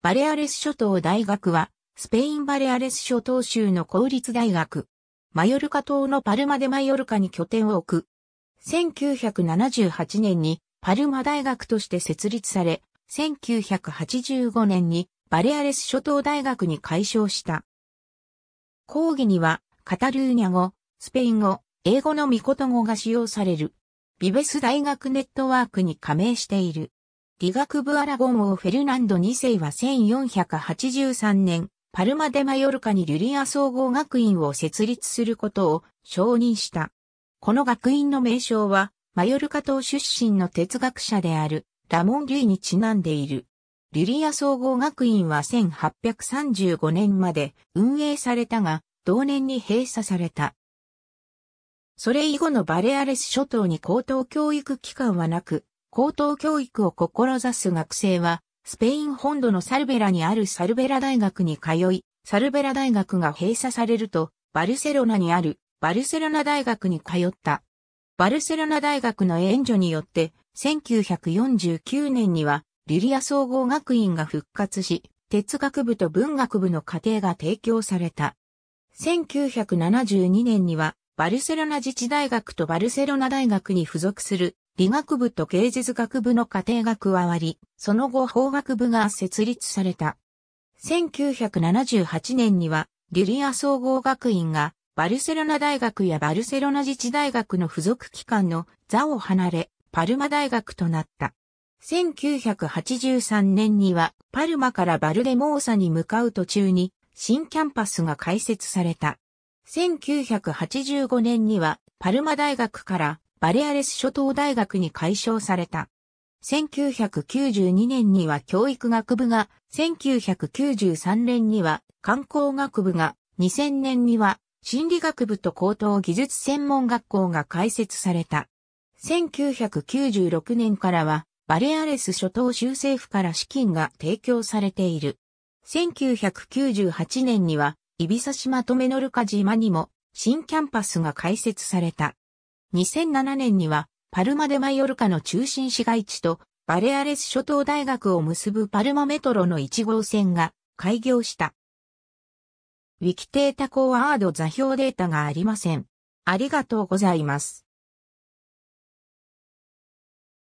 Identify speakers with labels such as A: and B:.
A: バレアレス諸島大学は、スペインバレアレス諸島州の公立大学。マヨルカ島のパルマでマヨルカに拠点を置く。1978年にパルマ大学として設立され、1985年にバレアレス諸島大学に改称した。講義には、カタルーニャ語、スペイン語、英語のミコト語が使用される。ビベス大学ネットワークに加盟している。理学部アラゴン王フェルナンド2世は1483年、パルマ・デ・マヨルカにリュリア総合学院を設立することを承認した。この学院の名称は、マヨルカ島出身の哲学者であるラモン・リュイにちなんでいる。リュリア総合学院は1835年まで運営されたが、同年に閉鎖された。それ以後のバレアレス諸島に高等教育機関はなく、高等教育を志す学生は、スペイン本土のサルベラにあるサルベラ大学に通い、サルベラ大学が閉鎖されると、バルセロナにあるバルセロナ大学に通った。バルセロナ大学の援助によって、1949年には、リリア総合学院が復活し、哲学部と文学部の課程が提供された。1972年には、バルセロナ自治大学とバルセロナ大学に付属する理学部と芸術学部の家庭が加わり、その後法学部が設立された。1978年には、リュリア総合学院が、バルセロナ大学やバルセロナ自治大学の付属機関の座を離れ、パルマ大学となった。1983年には、パルマからバルデモーサに向かう途中に、新キャンパスが開設された。1985年には、パルマ大学からバレアレス諸島大学に改称された。1992年には教育学部が、1993年には観光学部が、2000年には心理学部と高等技術専門学校が開設された。1996年からは、バレアレス諸島州政府から資金が提供されている。1998年には、イビサ島とメノルカ島にも新キャンパスが開設された。2007年にはパルマでマヨルカの中心市街地とバレアレス諸島大学を結ぶパルマメトロの1号線が開業した。ウィキテータコアード座標データがありません。ありがとうございます。